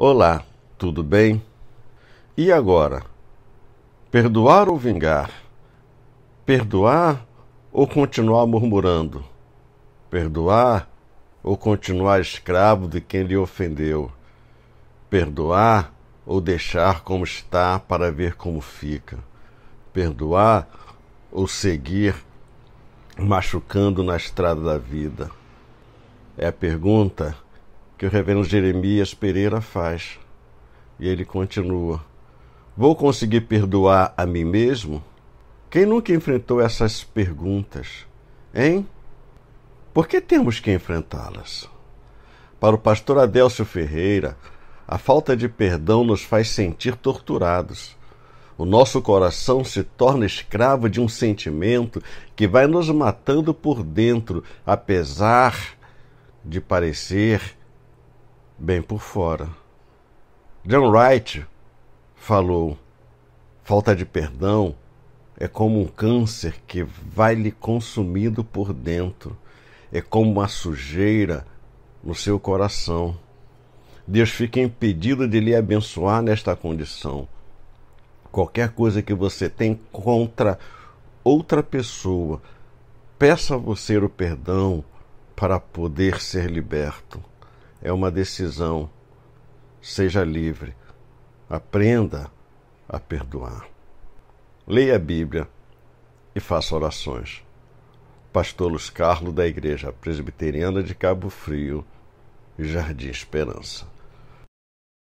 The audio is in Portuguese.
Olá, tudo bem? E agora? Perdoar ou vingar? Perdoar ou continuar murmurando? Perdoar ou continuar escravo de quem lhe ofendeu? Perdoar ou deixar como está para ver como fica? Perdoar ou seguir machucando na estrada da vida? É a pergunta que o reverendo Jeremias Pereira faz. E ele continua: Vou conseguir perdoar a mim mesmo? Quem nunca enfrentou essas perguntas? Hein? Por que temos que enfrentá-las? Para o pastor Adélcio Ferreira, a falta de perdão nos faz sentir torturados. O nosso coração se torna escravo de um sentimento que vai nos matando por dentro, apesar de parecer bem por fora. John Wright falou: falta de perdão é como um câncer que vai lhe consumindo por dentro, é como uma sujeira no seu coração. Deus fica impedido de lhe abençoar nesta condição. Qualquer coisa que você tem contra outra pessoa, peça a você o perdão para poder ser liberto é uma decisão. Seja livre. Aprenda a perdoar. Leia a Bíblia e faça orações. Pastor Luiz Carlos da Igreja Presbiteriana de Cabo Frio, Jardim Esperança.